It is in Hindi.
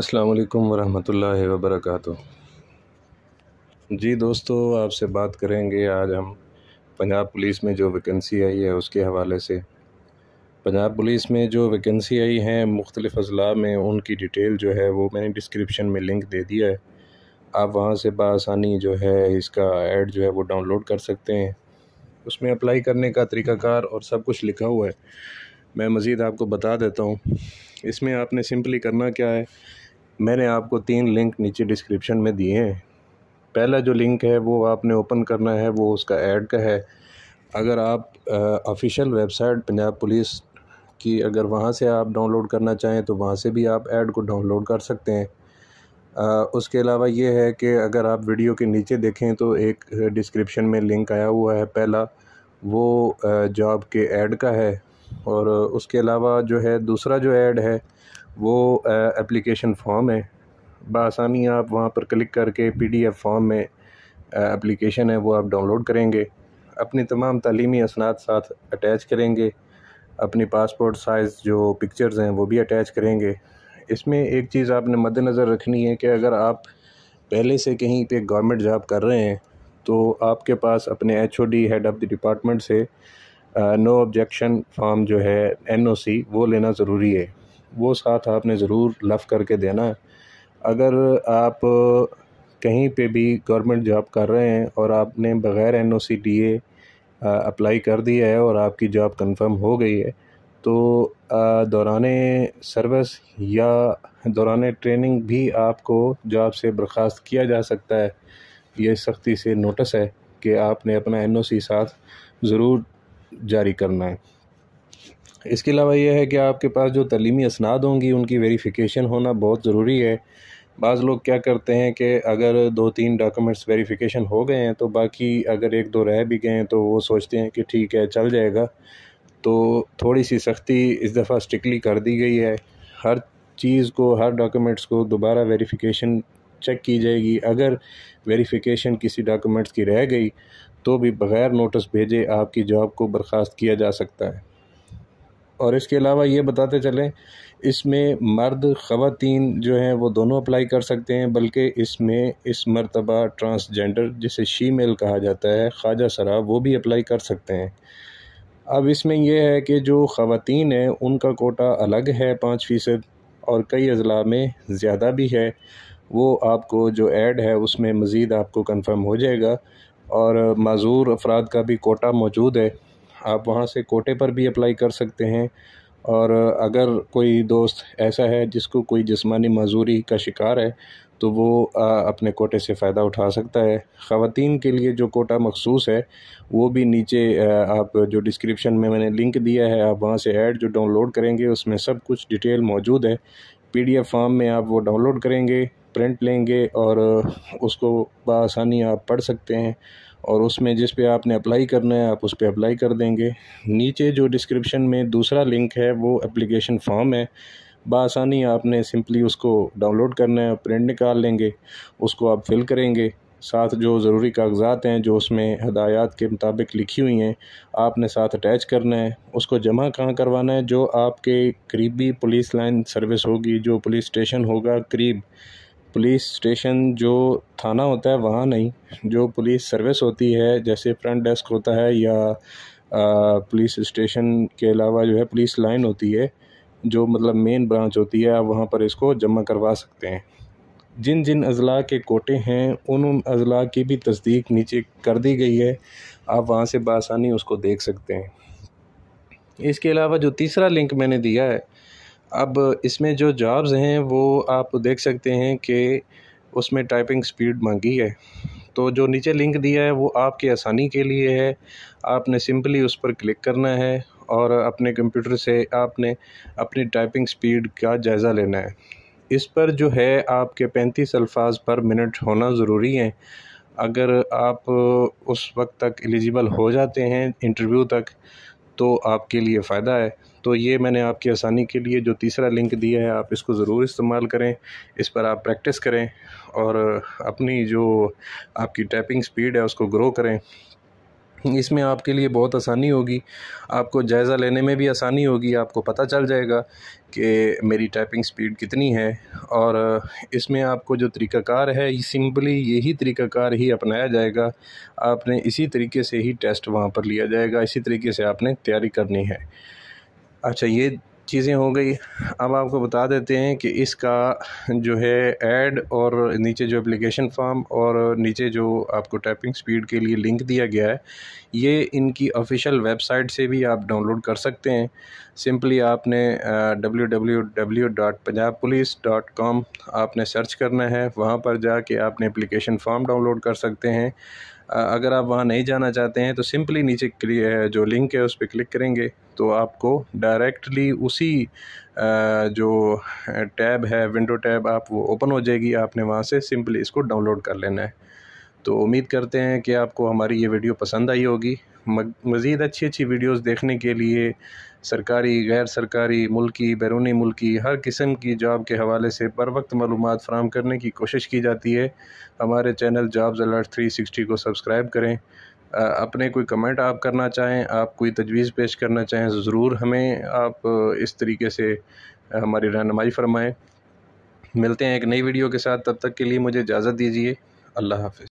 अस्सलाम वरहमतुल्लाहि वबरकatuh जी दोस्तों आपसे बात करेंगे आज हम पंजाब पुलिस में जो वैकेंसी आई है उसके हवाले से पंजाब पुलिस में जो वैकेंसी आई है मुख्तलिफ़ अजला में उनकी डिटेल जो है वो मैंने डिस्क्रिप्शन में लिंक दे दिया है आप वहाँ से बसानी जो है इसका एड जो है वो डाउनलोड कर सकते हैं उसमें अप्लाई करने का तरीक़ाकार और सब कुछ लिखा हुआ है मैं मज़ीद आपको बता देता हूँ इसमें आपने सिंपली करना क्या है मैंने आपको तीन लिंक नीचे डिस्क्रिप्शन में दिए हैं पहला जो लिंक है वो आपने ओपन करना है वो उसका ऐड का है अगर आप ऑफिशियल वेबसाइट पंजाब पुलिस की अगर वहाँ से आप डाउनलोड करना चाहें तो वहाँ से भी आप ऐड को डाउनलोड कर सकते हैं आ, उसके अलावा ये है कि अगर आप वीडियो के नीचे देखें तो एक डिस्क्रिप्शन में लिंक आया हुआ है पहला वो जॉब के ऐड का है और उसके अलावा जो है दूसरा जो ऐड है वो एप्लीकेशन फॉर्म है बसानी आप वहाँ पर क्लिक करके पीडीएफ फॉर्म में एप्लीकेशन है वो आप डाउनलोड करेंगे अपनी तमाम तलीमी असनाद साथ अटैच करेंगे अपनी पासपोर्ट साइज़ जो पिक्चर्स हैं वो भी अटैच करेंगे इसमें एक चीज़ आपने मद्दनज़र रखनी है कि अगर आप पहले से कहीं पे गवर्नमेंट जॉब कर रहे हैं तो आपके पास अपने H O D head of the department से नो ऑब्जेक्शन फॉर्म जो है एनओसी वो लेना ज़रूरी है वो साथ आपने ज़रूर लफ करके देना है अगर आप uh, कहीं पे भी गवर्नमेंट जॉब कर रहे हैं और आपने बग़ैर एन ओ सी अप्लाई कर दिया है और आपकी जॉब कंफर्म हो गई है तो uh, दौरान सर्विस या दौरान ट्रेनिंग भी आपको जॉब से बर्खास्त किया जा सकता है ये सख्ती से नोटिस है कि आपने अपना एन ओ सी साथ ज़रूर जारी करना है इसके अलावा यह है कि आपके पास जो तलीमी असनाद होंगी उनकी वेरिफिकेशन होना बहुत ज़रूरी है बाज़ लोग क्या करते हैं कि अगर दो तीन डॉक्यूमेंट्स वेरिफिकेशन हो गए हैं तो बाकी अगर एक दो रह भी गए हैं तो वो सोचते हैं कि ठीक है चल जाएगा तो थोड़ी सी सख्ती इस दफ़ा स्ट्रिकली कर दी गई है हर चीज़ को हर डॉक्यूमेंट्स को दोबारा वेरिफिकेशन चेक की जाएगी अगर वेरिफिकेशन किसी डॉक्यूमेंट्स की रह गई तो भी बग़ैर नोटिस भेजे आपकी जॉब को बर्खास्त किया जा सकता है और इसके अलावा ये बताते चलें इसमें मर्द ख़वातीन जो हैं वो दोनों अप्लाई कर सकते हैं बल्कि इसमें इस मरतबा ट्रांसजेंडर जिसे शीमेल कहा जाता है ख्वाजा सरा वो भी अप्लाई कर सकते हैं अब इसमें यह है कि जो ख़वातीन हैं उनका कोटा अलग है पाँच फ़ीसद और कई अजला में ज़्यादा भी है वो आपको जो ऐड है उसमें मज़ीद आपको कन्फर्म हो जाएगा और मज़ूर अफराद का भी कोटा मौजूद है आप वहाँ से कोटे पर भी अप्लाई कर सकते हैं और अगर कोई दोस्त ऐसा है जिसको कोई जिसमानी मज़ूरी का शिकार है तो वो अपने कोटे से फ़ायदा उठा सकता है ख़वान के लिए जो कोटा मखसूस है वो भी नीचे आप जो डिस्क्रिप्शन में मैंने लिंक दिया है आप वहाँ से ऐड जो डाउनलोड करेंगे उसमें सब कुछ डिटेल मौजूद है पीडीएफ फॉर्म में आप वो डाउनलोड करेंगे प्रिंट लेंगे और उसको बसानी आप पढ़ सकते हैं और उसमें जिस पे आपने अप्लाई करना है आप उस पर अप्लाई कर देंगे नीचे जो डिस्क्रिप्शन में दूसरा लिंक है वो एप्लीकेशन फॉर्म है बसानी आपने सिंपली उसको डाउनलोड करना है प्रिंट निकाल लेंगे उसको आप फिल करेंगे साथ जो ज़रूरी कागजात हैं जो उसमें हदायत के मुताबिक लिखी हुई हैं आपने साथ अटैच करना है उसको जमा कहाँ करवाना है जो आपके करीबी पुलिस लाइन सर्विस होगी जो पुलिस स्टेशन होगा करीब पुलिस स्टेशन जो थाना होता है वहाँ नहीं जो पुलिस सर्विस होती है जैसे फ्रंट डेस्क होता है या पुलिस स्टेशन के अलावा जो है पुलिस लाइन होती है जो मतलब मेन ब्रांच होती है आप वहाँ पर इसको जमा करवा सकते हैं जिन जिन अजला के कोटे हैं उन उन अजला की भी तस्दीक नीचे कर दी गई है आप वहाँ से बासानी उसको देख सकते हैं इसके अलावा जो तीसरा लिंक मैंने दिया है अब इसमें जो जॉब्स हैं वो आप देख सकते हैं कि उसमें टाइपिंग स्पीड मांगी है तो जो नीचे लिंक दिया है वो आपके आसानी के लिए है आपने सिंपली उस पर क्लिक करना है और अपने कंप्यूटर से आपने अपनी टाइपिंग स्पीड का जायज़ा लेना है इस पर जो है आपके पैंतीस अल्फाज पर मिनट होना ज़रूरी है अगर आप उस वक्त तक एलिजिबल हो जाते हैं इंटरव्यू तक तो आपके लिए फ़ायदा है तो ये मैंने आपकी आसानी के लिए जो तीसरा लिंक दिया है आप इसको ज़रूर इस्तेमाल करें इस पर आप प्रैक्टिस करें और अपनी जो आपकी टाइपिंग स्पीड है उसको ग्रो करें इसमें आपके लिए बहुत आसानी होगी आपको जायज़ा लेने में भी आसानी होगी आपको पता चल जाएगा कि मेरी टाइपिंग स्पीड कितनी है और इसमें आपको जो तरीकाकार है सिंपली यही तरीकाकार ही अपनाया जाएगा आपने इसी तरीके से ही टेस्ट वहाँ पर लिया जाएगा इसी तरीके से आपने तैयारी करनी है अच्छा ये चीज़ें हो गई अब आपको बता देते हैं कि इसका जो है ऐड और नीचे जो एप्लीकेशन फॉर्म और नीचे जो आपको टाइपिंग स्पीड के लिए लिंक दिया गया है ये इनकी ऑफिशियल वेबसाइट से भी आप डाउनलोड कर सकते हैं सिंपली आपने www.punjabpolice.com आपने सर्च करना है वहाँ पर जाके आपने एप्लीकेशन फॉर्म डाउनलोड कर सकते हैं अगर आप वहाँ नहीं जाना चाहते हैं तो सिंपली नीचे जो लिंक है उस पर क्लिक करेंगे तो आपको डायरेक्टली उसी जो टैब है विंडो टैब आप वो ओपन हो जाएगी आपने वहाँ से सिंपली इसको डाउनलोड कर लेना है तो उम्मीद करते हैं कि आपको हमारी ये वीडियो पसंद आई होगी मज़ीद अच्छी अच्छी वीडियोस देखने के लिए सरकारी गैर सरकारी मुल्की बैरूनी मुल्की हर किस्म की जॉब के हवाले से बर वक्त मालूम फ़राम करने की कोशिश की जाती है हमारे channel jobs alert three sixty को सब्सक्राइब करें अपने कोई कमेंट आप करना चाहें आप कोई तजवीज़ पेश करना चाहें ज़रूर हमें आप इस तरीके से हमारी रहनमाई फरमाएँ मिलते हैं एक नई वीडियो के साथ तब तक के लिए मुझे इजाज़त दीजिए अल्लाह हाफ़